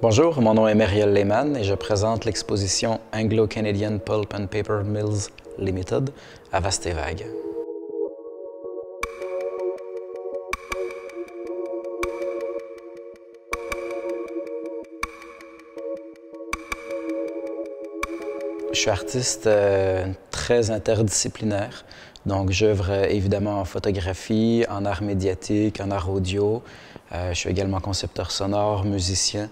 Bonjour, mon nom est Muriel Lehman et je présente l'exposition Anglo-Canadian Pulp and Paper Mills Limited à Vastevague. Je suis artiste euh, très interdisciplinaire. Donc, j'œuvre euh, évidemment en photographie, en art médiatique, en art audio. Euh, je suis également concepteur sonore, musicien.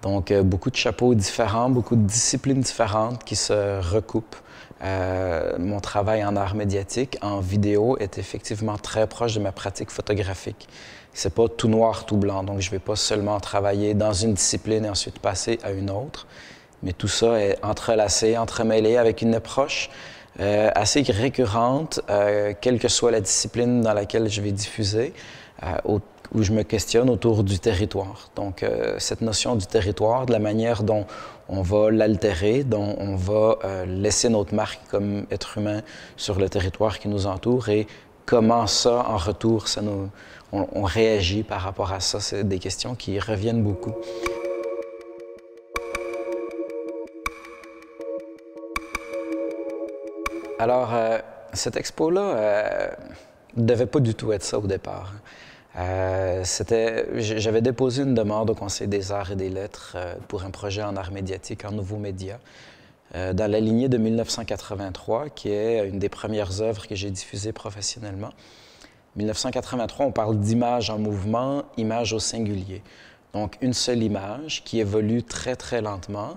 Donc, beaucoup de chapeaux différents, beaucoup de disciplines différentes qui se recoupent. mon travail en art médiatique, en vidéo, est effectivement très proche de ma pratique photographique. C'est pas tout noir, tout blanc. Donc, je vais pas seulement travailler dans une discipline et ensuite passer à une autre mais tout ça est entrelacé, entremêlé avec une approche euh, assez récurrente, euh, quelle que soit la discipline dans laquelle je vais diffuser, euh, où je me questionne autour du territoire. Donc, cette notion du territoire, de la manière dont on va l'altérer, dont on va laisser notre marque comme être humain sur le territoire qui nous entoure et comment ça, en retour, ça nous, on réagit par rapport à ça. C'est des questions qui reviennent beaucoup. Alors, euh, cette expo-là ne euh, devait pas du tout être ça au départ. Euh, j'avais déposé une demande au Conseil des arts et des lettres pour un projet en arts médiatiques, en nouveaux médias, dans la lignée de 1983, qui est une des premières œuvres que j'ai diffusées professionnellement. 1983, on parle d'image en mouvement, image au singulier. Donc, une seule image qui évolue très, très lentement,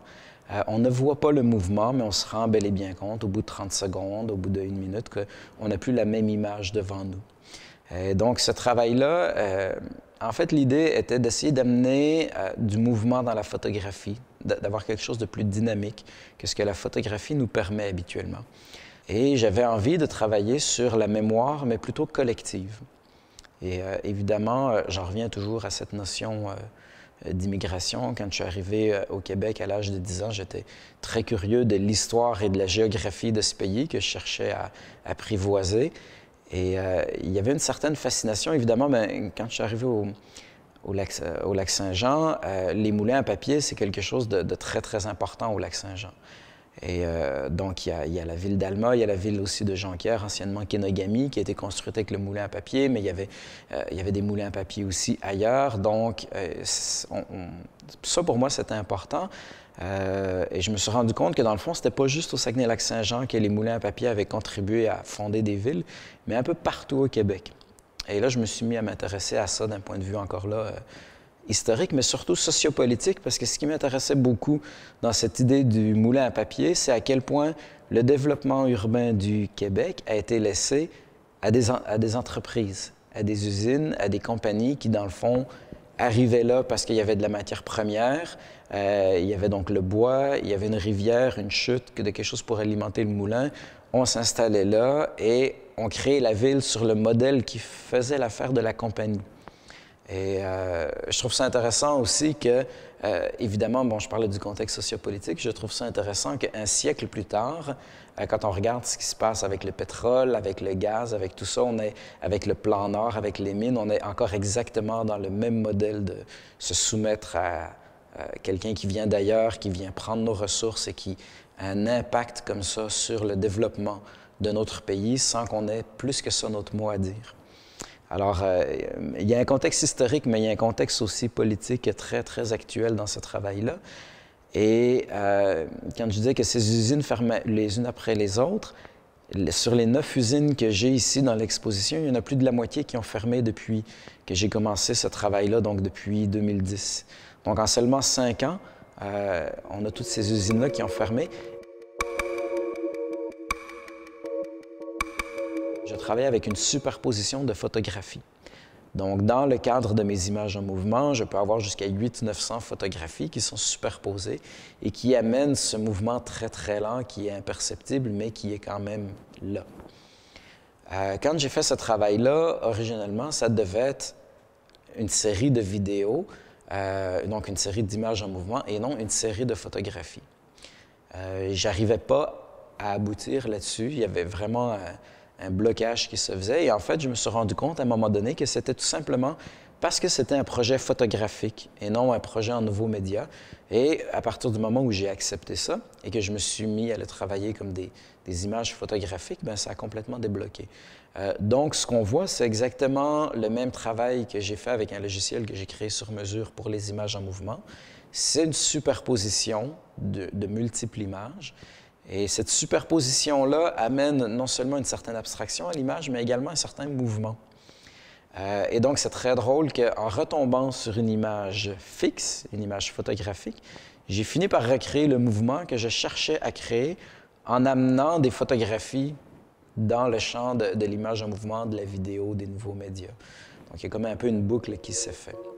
euh, on ne voit pas le mouvement, mais on se rend bel et bien compte au bout de 30 secondes, au bout d'une minute, qu'on n'a plus la même image devant nous. Et euh, donc, ce travail-là, euh, en fait, l'idée était d'essayer d'amener du mouvement dans la photographie, d'avoir quelque chose de plus dynamique que ce que la photographie nous permet habituellement. Et j'avais envie de travailler sur la mémoire, mais plutôt collective. Et évidemment, j'en reviens toujours à cette notion euh, d'immigration. Quand je suis arrivé euh, au Québec à l'âge de 10 ans, j'étais très curieux de l'histoire et de la géographie de ce pays que je cherchais à apprivoiser. Et euh, il y avait une certaine fascination, évidemment, mais ben, quand je suis arrivé au, lac, Saint-Jean, les moulins à papier, c'est quelque chose de, très, très important au lac Saint-Jean. Et euh, donc, il y, a, la ville d'Alma, il y a la ville aussi de Jonquière, anciennement Kenogami, qui a été construite avec le moulin à papier, mais il y avait, euh, il y avait des moulins à papier aussi ailleurs. Donc, euh, ça, pour moi, c'était important. et je me suis rendu compte que, dans le fond, ce n'était pas juste au Saguenay-Lac-Saint-Jean que les moulins à papier avaient contribué à fonder des villes, mais un peu partout au Québec. Et là, je me suis mis à m'intéresser à ça d'un point de vue encore là historique, mais surtout sociopolitique, parce que ce qui m'intéressait beaucoup dans cette idée du moulin à papier, c'est à quel point le développement urbain du Québec a été laissé à des, entreprises, à des usines, à des compagnies qui, dans le fond, arrivaient là parce qu'il y avait de la matière première, euh, il y avait donc le bois, il y avait une rivière, une chute, que de quelque chose pour alimenter le moulin. On s'installait là et on créait la ville sur le modèle qui faisait l'affaire de la compagnie. Et euh, je trouve ça intéressant aussi que, euh, évidemment, bon, je parle du contexte sociopolitique, je trouve ça intéressant qu'un siècle plus tard, euh, quand on regarde ce qui se passe avec le pétrole, avec le gaz, avec tout ça, on est avec le plan Nord, avec les mines, on est encore exactement dans le même modèle de se soumettre à quelqu'un qui vient d'ailleurs, qui vient prendre nos ressources et qui a un impact comme ça sur le développement de notre pays sans qu'on ait plus que ça notre mot à dire. Alors, euh, il y a un contexte historique, mais il y a un contexte aussi politique très, très actuel dans ce travail-là. Et euh, quand je disais que ces usines fermaient les unes après les autres, sur les neuf usines que j'ai ici dans l'exposition, il y en a plus de la moitié qui ont fermé depuis que j'ai commencé ce travail-là, donc depuis 2010. Donc en seulement cinq ans, euh, on a toutes ces usines-là qui ont fermé Je travaille avec une superposition de photographies. Donc, dans le cadre de mes images en mouvement, je peux avoir jusqu'à 800-900 photographies qui sont superposées et qui amènent ce mouvement très, très lent qui est imperceptible, mais qui est quand même là. Euh, quand j'ai fait ce travail-là, originellement, ça devait être une série de vidéos, euh, donc une série d'images en mouvement, et non une série de photographies. Euh, J'arrivais pas à aboutir là-dessus. Il y avait vraiment euh, un blocage qui se faisait. Et en fait, je me suis rendu compte à un moment donné que c'était tout simplement parce que c'était un projet photographique et non un projet en nouveaux médias. Et à partir du moment où j'ai accepté ça et que je me suis mis à le travailler comme des, images photographiques, bien, ça a complètement débloqué. Euh, donc, ce qu'on voit, c'est exactement le même travail que j'ai fait avec un logiciel que j'ai créé sur mesure pour les images en mouvement. C'est une superposition de, de multiples images. Et cette superposition-là amène non seulement une certaine abstraction à l'image, mais également un certain mouvement. Euh, et donc, c'est très drôle qu'en retombant sur une image fixe, une image photographique, j'ai fini par recréer le mouvement que je cherchais à créer en amenant des photographies dans le champ de, de l'image en mouvement, de la vidéo, des nouveaux médias. Donc, il y a comme un peu une boucle qui s'est faite.